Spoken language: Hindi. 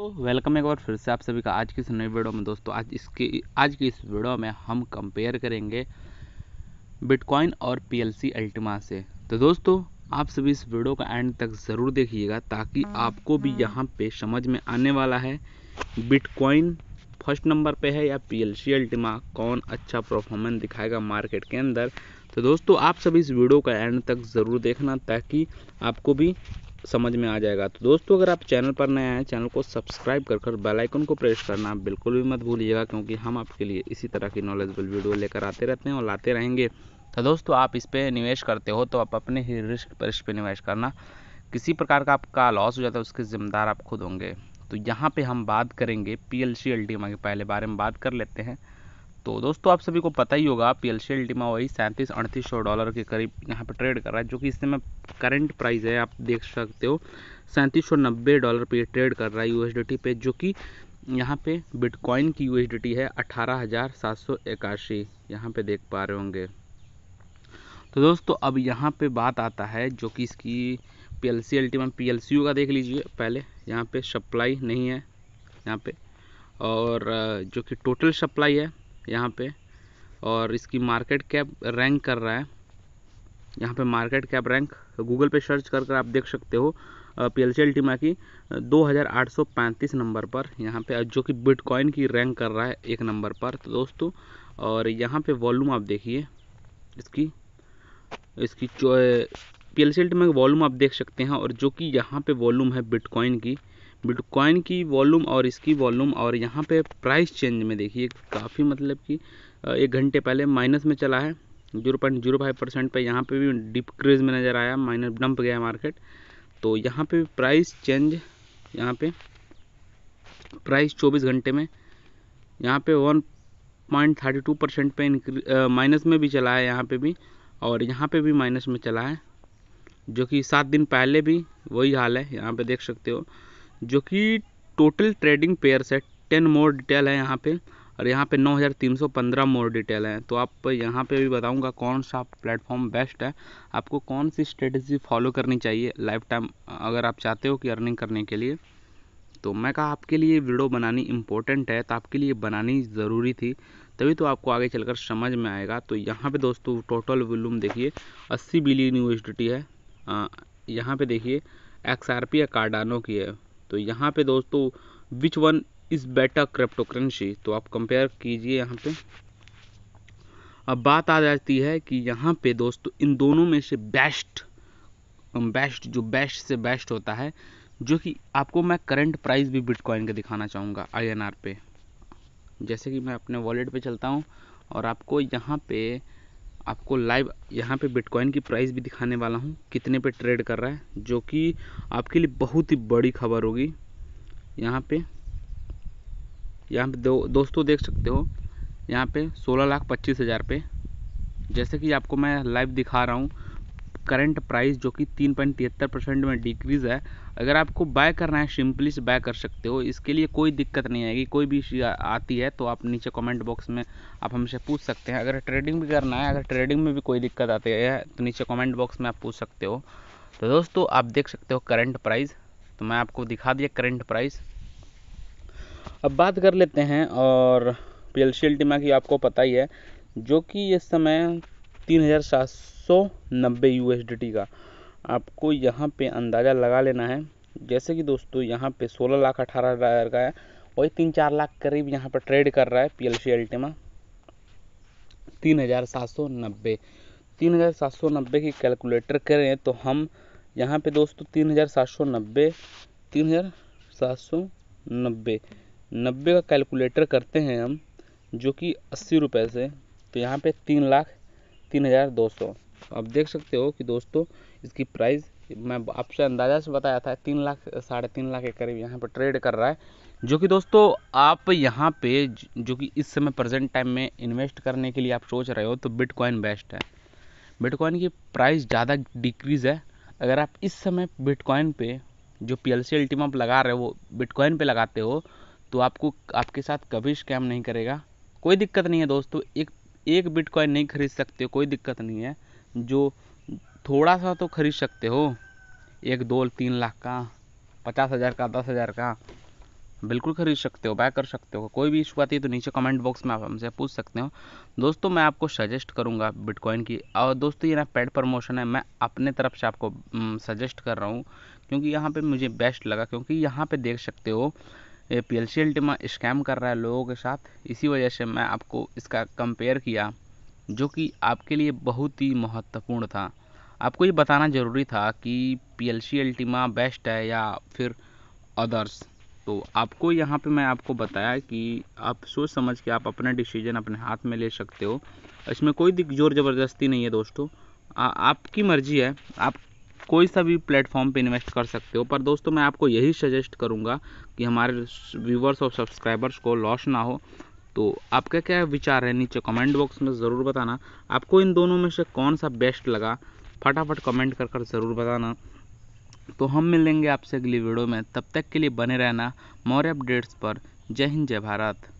तो वेलकम एक बार फिर से आप सभी का आज की इस नई वीडियो में दोस्तों आज इसके आज की इस वीडियो में हम कंपेयर करेंगे बिटकॉइन और पीएलसी अल्टिमा से तो दोस्तों आप सभी इस वीडियो का एंड तक ज़रूर देखिएगा ताकि हाँ, आपको भी हाँ। यहाँ पे समझ में आने वाला है बिटकॉइन फर्स्ट नंबर पे है या पी एल सी अल्टिमा कौन अच्छा परफॉर्मेंस दिखाएगा मार्केट के अंदर तो दोस्तों आप सभी इस वीडियो का एंड तक ज़रूर देखना ताकि आपको भी समझ में आ जाएगा तो दोस्तों अगर आप चैनल पर नए हैं चैनल को सब्सक्राइब कर कर बेलाइकन को प्रेस करना बिल्कुल भी मत भूलिएगा क्योंकि हम आपके लिए इसी तरह की नॉलेजबल वीडियो लेकर आते रहते हैं और लाते रहेंगे तो दोस्तों आप इस पर निवेश करते हो तो आप अपने ही रिस्क पर इस पर निवेश करना किसी प्रकार का आपका लॉस हो जाता है उसके ज़िम्मेदार आप खुद होंगे तो यहाँ पे हम बात करेंगे P L C L D के पहले बारे में बात कर लेते हैं तो दोस्तों आप सभी को पता ही होगा पी एल सी एल टीमा वही सैंतीस अड़तीस सौ डॉलर के करीब यहाँ पर ट्रेड कर रहा है जो कि इस समय करंट प्राइस है आप देख सकते हो सैंतीस सौ नब्बे डॉलर पे ट्रेड कर रहा है यू पे जो कि यहाँ पे बिटकॉइन की यू है अठारह हज़ार सात सौ इक्यासी यहाँ पर देख पा रहे होंगे तो दोस्तों अब यहाँ पे बात आता है जो कि इसकी P L C Ultima P L C U का देख लीजिए पहले यहाँ पे सप्लाई नहीं है यहाँ पे और जो कि टोटल सप्लाई है यहाँ पे और इसकी मार्केट कैप रैंक कर रहा है यहाँ पे मार्केट कैप रैंक गूगल पे सर्च कर कर आप देख सकते हो पी एल सी एल टीमा की 2835 नंबर पर यहाँ पे जो कि बिटकॉइन की रैंक कर रहा है एक नंबर पर तो दोस्तों और यहाँ पे वॉल्यूम आप देखिए इसकी इसकी पी एल सी एल टीमा की वॉल्यूम आप देख सकते हैं और जो कि यहाँ पे वॉल्यूम है बिटकॉइन की बिटकॉइन की वॉल्यूम और इसकी वॉल्यूम और यहाँ पे प्राइस चेंज में देखिए काफ़ी मतलब कि एक घंटे पहले माइनस में चला है zero point zero five percent पर यहाँ पर भी डिक्रीज में नज़र आया माइनस डंप गया मार्केट तो यहाँ पे भी प्राइस चेंज यहाँ पे प्राइस 24 घंटे में यहाँ पे one point thirty two percent पर माइनस में भी चला है यहाँ पे भी और यहाँ पे भी माइनस में चला है जो कि सात दिन पहले भी वही हाल है यहाँ पर देख सकते हो जो कि टोटल ट्रेडिंग पेयर है टेन मोर डिटेल है यहाँ पे और यहाँ पे 9315 मोर डिटेल है तो आप यहाँ पे भी बताऊँगा कौन सा प्लेटफॉर्म बेस्ट है आपको कौन सी स्ट्रेटजी फॉलो करनी चाहिए लाइफ टाइम अगर आप चाहते हो कि अर्निंग करने के लिए तो मैं कहा आपके लिए वीडियो बनानी इम्पोर्टेंट है तो आपके लिए बनानी ज़रूरी थी तभी तो आपको आगे चलकर समझ में आएगा तो यहाँ पे दोस्तों टोटल वॉल्यूम देखिए 80 बिलियन यूएसडी है यहाँ पे देखिए एक्स आर पी या कार्डानो की है तो यहाँ पे दोस्तों which one is better crypto currency तो आप कंपेयर कीजिए यहाँ पे अब बात आ जाती है कि यहाँ पे दोस्तों इन दोनों में से बेस्ट बेस्ट जो बेस्ट से बेस्ट होता है जो कि आपको मैं करंट प्राइस भी बिटकॉइन का दिखाना चाहूँगा आई पे जैसे कि मैं अपने वॉलेट पे चलता हूँ और आपको यहाँ पे आपको लाइव यहाँ पे बिटकॉइन की प्राइस भी दिखाने वाला हूँ कितने पे ट्रेड कर रहा है जो कि आपके लिए बहुत ही बड़ी खबर होगी यहाँ पे यहाँ पे दो दोस्तों देख सकते हो यहाँ पे सोलह लाख पच्चीस हज़ार पे जैसे कि आपको मैं लाइव दिखा रहा हूँ करंट प्राइस जो कि तीन पॉइंट तिहत्तर परसेंट में डिक्रीज़ है अगर आपको बाय करना है सिंपली से बाय कर सकते हो इसके लिए कोई दिक्कत नहीं आएगी कोई भी आती है तो आप नीचे कमेंट बॉक्स में आप हमसे पूछ सकते हैं अगर ट्रेडिंग भी करना है अगर ट्रेडिंग में भी कोई दिक्कत आती है तो नीचे कॉमेंट बॉक्स में आप पूछ सकते हो तो दोस्तों आप देख सकते हो करंट प्राइस तो मैं आपको दिखा दिया करेंट प्राइस अब बात कर लेते हैं और पी एल सी की आपको पता ही है जो कि इस समय तीन हज़ार सात सौ नब्बे यू का आपको यहाँ पे अंदाज़ा लगा लेना है जैसे कि दोस्तों यहाँ पे 16 लाख अठारह हज़ार का है वही तीन चार लाख करीब यहाँ पर ट्रेड कर रहा है पी एल सी अल्टिमा तीन हज़ार सात सौ नब्बे तीन हज़ार सात सौ नब्बे की कैलकुलेटर करें तो हम यहाँ पे दोस्तों तीन हज़ार सात सौ नब्बे तीन हज़ार सात सौ नब्बे नब्बे का कैलकुलेटर करते हैं हम जो कि अस्सी रुपये से तो यहाँ पे तीन लाख तीन हज़ार दो सौ आप देख सकते हो कि दोस्तों इसकी प्राइस मैं आपसे अंदाज़ा से बताया था तीन लाख साढ़े तीन लाख के करीब यहाँ पर ट्रेड कर रहा है जो कि दोस्तों आप यहाँ पे जो कि इस समय प्रेजेंट टाइम में इन्वेस्ट करने के लिए आप सोच रहे हो तो बिटकॉइन बेस्ट है बिटकॉइन की प्राइस ज़्यादा डिक्रीज़ है अगर आप इस समय बिटकॉइन पे जो पी एल सी आप लगा रहे हो वो बिटकॉइन पे लगाते हो तो आपको आपके साथ कभी स्कैम नहीं करेगा कोई दिक्कत नहीं है दोस्तों एक एक बिटकॉइन नहीं खरीद सकते कोई दिक्कत नहीं है जो थोड़ा सा तो खरीद सकते हो एक दो तीन लाख का पचास हज़ार का दस हज़ार का बिल्कुल खरीद सकते हो बाय कर सकते हो कोई भी इशू आती है तो नीचे कमेंट बॉक्स में आप हमसे पूछ सकते हो दोस्तों मैं आपको सजेस्ट करूंगा बिटकॉइन की और दोस्तों ये ना पेड प्रमोशन है मैं अपने तरफ से आपको सजेस्ट हम्म, कर रहा हूँ क्योंकि यहाँ पे मुझे बेस्ट लगा क्योंकि यहाँ पे देख सकते हो पी एल सी स्कैम कर रहा है लोगों के साथ इसी वजह से मैं आपको इसका कंपेयर किया जो कि आपके लिए बहुत ही महत्वपूर्ण था आपको ये बताना ज़रूरी था कि P L C Ultima best है या फिर अदर्स तो आपको यहाँ पे मैं आपको बताया कि आप सोच समझ के आप अपना डिसीजन अपने हाथ में ले सकते हो इसमें कोई जोर ज़बरदस्ती नहीं है दोस्तों आ, आपकी मर्ज़ी है आप कोई सा भी प्लेटफॉर्म पे इन्वेस्ट कर सकते हो पर दोस्तों मैं आपको यही सजेस्ट करूँगा कि हमारे व्यूवर्स और सब्सक्राइबर्स को लॉस ना हो तो आपका क्या विचार है नीचे कमेंट बॉक्स में ज़रूर बताना आपको इन दोनों में से कौन सा बेस्ट लगा फटाफट कमेंट कर कर ज़रूर बताना तो हम मिलेंगे आपसे अगली वीडियो में तब तक के लिए बने रहना मौर्य अपडेट्स पर जय हिंद जय भारत